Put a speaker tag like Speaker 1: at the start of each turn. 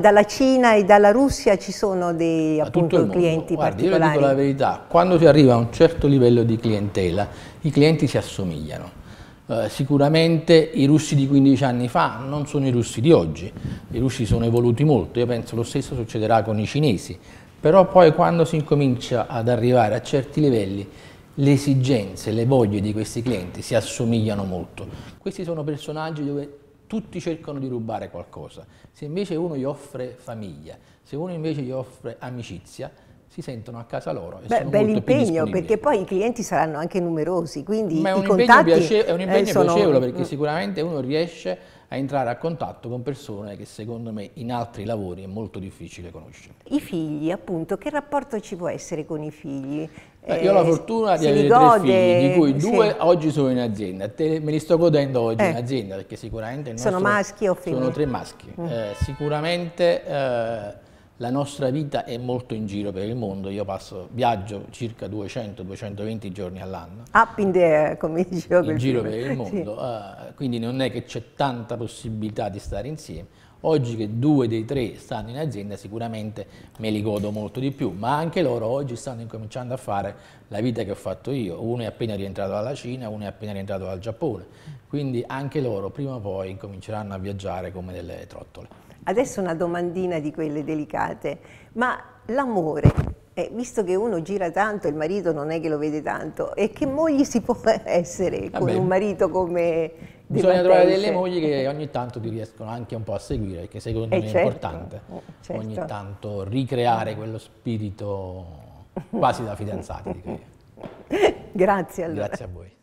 Speaker 1: Dalla Cina e dalla Russia ci sono dei appunto, clienti Guardi, particolari. Io dico la
Speaker 2: verità, quando si arriva a un certo livello di clientela, i clienti si assomigliano. Uh, sicuramente i russi di 15 anni fa non sono i russi di oggi, i russi sono evoluti molto, io penso lo stesso succederà con i cinesi, però poi quando si incomincia ad arrivare a certi livelli le esigenze, le voglie di questi clienti si assomigliano molto. Questi sono personaggi dove tutti cercano di rubare qualcosa. Se invece uno gli offre famiglia, se uno invece gli offre amicizia, si sentono a casa loro. Beh, sono bel impegno, perché
Speaker 1: poi i clienti saranno anche numerosi, quindi Ma è un impegno, piace è un impegno eh, sono... piacevole perché mm.
Speaker 2: sicuramente uno riesce a entrare a contatto con persone che secondo me in altri lavori è molto difficile conoscere.
Speaker 1: I figli, appunto, che rapporto ci può essere con i figli? Beh, io ho la eh, fortuna di avere gode, tre figli, di cui due sì.
Speaker 2: oggi sono in azienda, Te, me li sto godendo oggi eh. in azienda perché sicuramente nostro, sono maschi o femmine? Sono tre maschi, mm. eh, sicuramente eh, la nostra vita è molto in giro per il mondo, io passo, viaggio circa 200-220 giorni all'anno.
Speaker 1: Up in the air, come dicevo. In giro per il mondo, sì.
Speaker 2: uh, eh, quindi non è che c'è tanta possibilità di stare insieme. Oggi che due dei tre stanno in azienda sicuramente me li godo molto di più, ma anche loro oggi stanno incominciando a fare la vita che ho fatto io. Uno è appena rientrato dalla Cina, uno è appena rientrato dal Giappone, quindi anche loro prima o poi cominceranno a viaggiare come delle trottole.
Speaker 1: Adesso una domandina di quelle delicate, ma l'amore, eh, visto che uno gira tanto, il marito non è che lo vede tanto, e che mogli si può essere Vabbè, eh con un marito come... Bisogna trovare delle mogli
Speaker 2: che ogni tanto ti riescono anche un po' a seguire, che secondo eh me certo, è importante
Speaker 1: eh, certo. ogni tanto
Speaker 2: ricreare quello spirito quasi da fidanzati. Grazie allora. Grazie a voi.